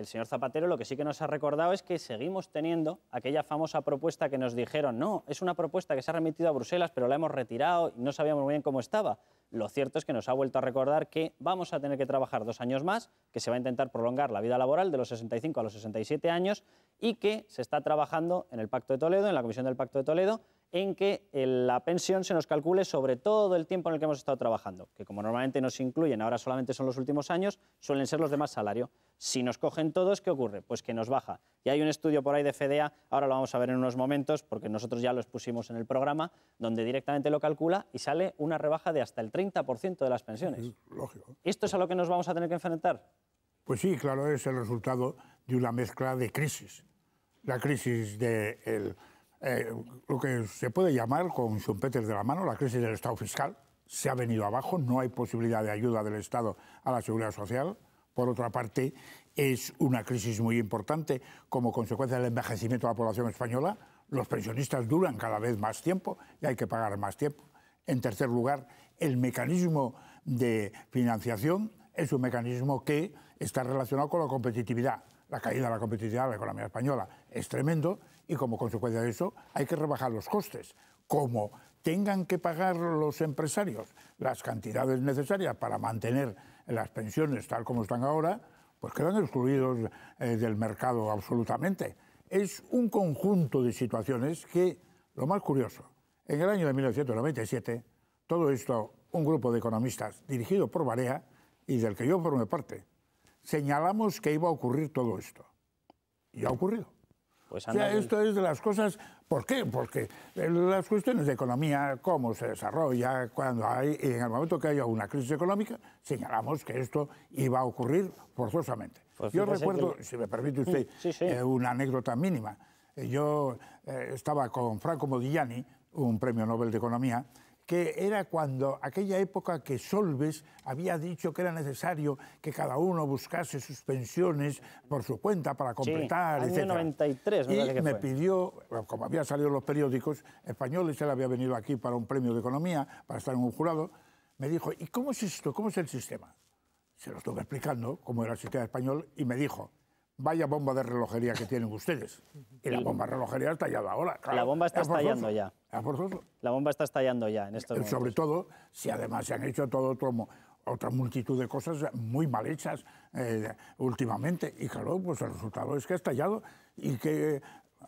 el señor Zapatero lo que sí que nos ha recordado es que seguimos teniendo aquella famosa propuesta que nos dijeron, no, es una propuesta que se ha remitido a Bruselas, pero la hemos retirado y no sabíamos muy bien cómo estaba. Lo cierto es que nos ha vuelto a recordar que vamos a tener que trabajar dos años más, que se va a intentar prolongar la vida laboral de los 65 a los 67 años y que se está trabajando en el Pacto de Toledo, en la Comisión del Pacto de Toledo, en que la pensión se nos calcule sobre todo el tiempo en el que hemos estado trabajando, que como normalmente nos incluyen, ahora solamente son los últimos años, suelen ser los de más salario. Si nos cogen todos, ¿qué ocurre? Pues que nos baja. Y hay un estudio por ahí de FEDEA, ahora lo vamos a ver en unos momentos, porque nosotros ya lo expusimos en el programa, donde directamente lo calcula y sale una rebaja de hasta el 30% de las pensiones. lógico. ¿Esto es a lo que nos vamos a tener que enfrentar? Pues sí, claro, es el resultado de una mezcla de crisis. La crisis del... De eh, lo que se puede llamar con Peter de la mano la crisis del Estado fiscal. Se ha venido abajo, no hay posibilidad de ayuda del Estado a la seguridad social. Por otra parte, es una crisis muy importante como consecuencia del envejecimiento de la población española. Los pensionistas duran cada vez más tiempo y hay que pagar más tiempo. En tercer lugar, el mecanismo de financiación es un mecanismo que está relacionado con la competitividad. La caída de la competitividad de la economía española es tremendo y como consecuencia de eso hay que rebajar los costes. Como tengan que pagar los empresarios las cantidades necesarias para mantener las pensiones tal como están ahora, pues quedan excluidos eh, del mercado absolutamente. Es un conjunto de situaciones que, lo más curioso, en el año de 1997, todo esto, un grupo de economistas dirigido por Barea y del que yo formé parte, señalamos que iba a ocurrir todo esto. Y ha ocurrido. Pues esto es de las cosas. ¿Por qué? Porque las cuestiones de economía, cómo se desarrolla, cuando hay, en el momento que haya una crisis económica, señalamos que esto iba a ocurrir forzosamente. Pues Yo recuerdo, si me permite usted, eh, una anécdota mínima. Yo eh, estaba con Franco Modigliani, un premio Nobel de Economía, que era cuando aquella época que Solves había dicho que era necesario que cada uno buscase sus pensiones por su cuenta para completar, sí, año 93, y me pidió, como había salido en los periódicos españoles, él había venido aquí para un premio de economía, para estar en un jurado, me dijo, ¿y cómo es esto? ¿Cómo es el sistema? Se lo estuve explicando cómo era el sistema español y me dijo, Vaya bomba de relojería que tienen ustedes. Y la bomba de relojería ha estallado ahora. La bomba está estallando ya. La bomba está estallando ya en estos eh, momentos. Sobre todo si además se han hecho todo otra multitud de cosas muy mal hechas eh, últimamente. Y claro, pues el resultado es que ha estallado y que,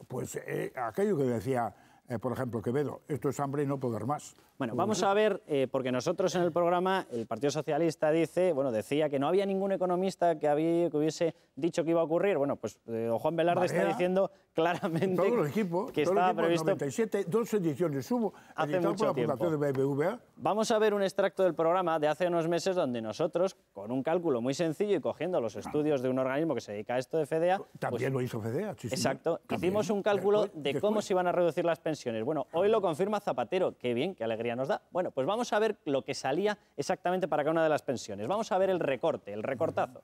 pues, eh, aquello que decía eh, por ejemplo, Quevedo. Esto es hambre y no poder más. Bueno, vamos a ver, eh, porque nosotros en el programa, el Partido Socialista dice, bueno, decía que no había ningún economista que, había, que hubiese dicho que iba a ocurrir. Bueno, pues eh, Juan Velarde está diciendo claramente todo el equipo, que todo el 97, dos ediciones hubo, hace mucho tiempo. de BBVA. Vamos a ver un extracto del programa de hace unos meses donde nosotros, con un cálculo muy sencillo y cogiendo los ah. estudios de un organismo que se dedica a esto de FEDEA... También pues lo hizo FEDEA, Exacto. Hicimos un cálculo de cómo se iban a reducir las pensiones bueno, hoy lo confirma Zapatero. Qué bien, qué alegría nos da. Bueno, pues vamos a ver lo que salía exactamente para cada una de las pensiones. Vamos a ver el recorte, el recortazo.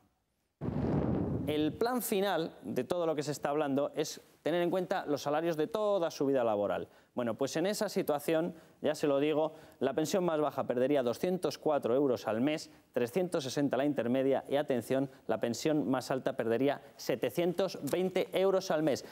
El plan final de todo lo que se está hablando es tener en cuenta los salarios de toda su vida laboral. Bueno, pues en esa situación, ya se lo digo, la pensión más baja perdería 204 euros al mes, 360 la intermedia y, atención, la pensión más alta perdería 720 euros al mes.